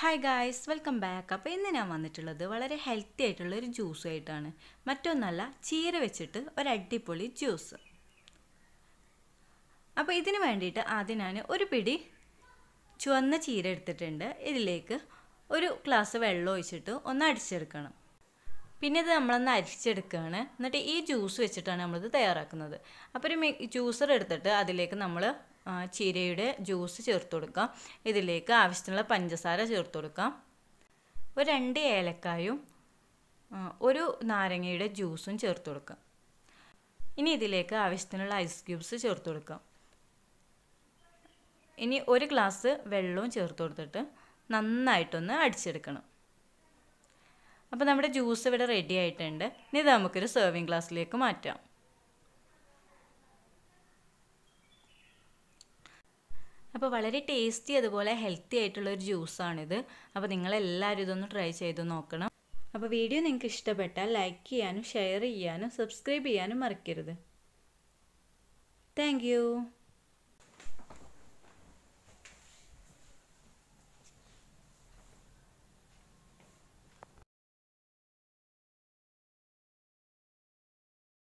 hi guys welcome back അപ്പോൾ ഇന്ന് ഞാൻ വന്നിട്ടുള്ളത് വളരെ ഹെൽത്തി ആയിട്ടുള്ള ഒരു ജ്യൂസ് ആയിട്ടാണ് മറ്റൊന്നല്ല ചീര വെച്ചിട്ട് ഒരു അടിപൊളി ജ്യൂസ് അപ്പോൾ ഇതിന് വേണ്ടിയിട്ട് ആദ്യം ഞാൻ ഒരു പിടി ചുവന്ന ചീര എടുത്തിട്ടുണ്ട് ഇതിലേക്ക് ഒരു ഗ്ലാസ് വെള്ളം ഒഴിച്ചിട്ട് ഒന്ന് അടിച്ചെടുക്കണം പിന്നെ ഇത് നമ്മളൊന്ന് അരിച്ചെടുക്കുകയാണ് എന്നിട്ട് ഈ ജ്യൂസ് വെച്ചിട്ടാണ് നമ്മളിത് തയ്യാറാക്കുന്നത് അപ്പോൾ ഒരു ജ്യൂസർ എടുത്തിട്ട് അതിലേക്ക് നമ്മൾ ചീരയുടെ ജ്യൂസ് ചേർത്ത് കൊടുക്കാം ഇതിലേക്ക് ആവശ്യത്തിനുള്ള പഞ്ചസാര ചേർത്ത് കൊടുക്കാം ഒരു രണ്ട് ഏലക്കായും ഒരു നാരങ്ങയുടെ ജ്യൂസും ചേർത്ത് കൊടുക്കാം ഇനി ഇതിലേക്ക് ആവശ്യത്തിനുള്ള ഐസ് ക്യൂബ്സ് ചേർത്ത് കൊടുക്കാം ഇനി ഒരു ഗ്ലാസ് വെള്ളവും ചേർത്ത് കൊടുത്തിട്ട് നന്നായിട്ടൊന്ന് അടിച്ചെടുക്കണം അപ്പോൾ നമ്മുടെ ജ്യൂസ് ഇവിടെ റെഡി ആയിട്ടുണ്ട് ഇനി ഇത് നമുക്കൊരു സെർവിങ് ഗ്ലാസ്സിലേക്ക് മാറ്റാം അപ്പോൾ വളരെ ടേസ്റ്റി അതുപോലെ ഹെൽത്തി ആയിട്ടുള്ള ഒരു ജ്യൂസാണിത് അപ്പോൾ നിങ്ങളെല്ലാവരും ഇതൊന്ന് ട്രൈ ചെയ്ത് നോക്കണം അപ്പോൾ വീഡിയോ നിങ്ങൾക്ക് ഇഷ്ടപ്പെട്ടാൽ ലൈക്ക് ചെയ്യാനും ഷെയർ ചെയ്യാനും സബ്സ്ക്രൈബ് ചെയ്യാനും മറക്കരുത് താങ്ക്